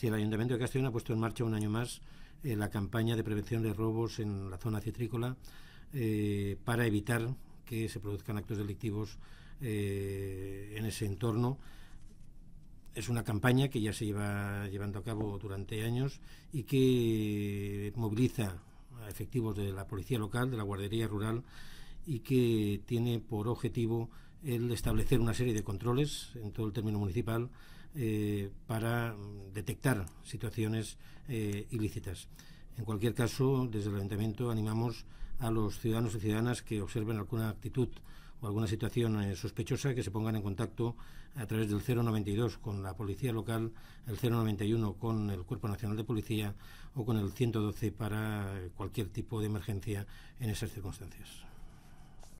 si el Ayuntamiento de Castellón ha puesto en marcha un año más eh, la campaña de prevención de robos en la zona citrícola eh, para evitar que se produzcan actos delictivos eh, en ese entorno. Es una campaña que ya se lleva llevando a cabo durante años y que moviliza a efectivos de la policía local, de la guardería rural y que tiene por objetivo el establecer una serie de controles en todo el término municipal para detectar situaciones eh, ilícitas. En cualquier caso, desde el Ayuntamiento animamos a los ciudadanos y ciudadanas que observen alguna actitud o alguna situación eh, sospechosa que se pongan en contacto a través del 092 con la policía local, el 091 con el Cuerpo Nacional de Policía o con el 112 para cualquier tipo de emergencia en esas circunstancias.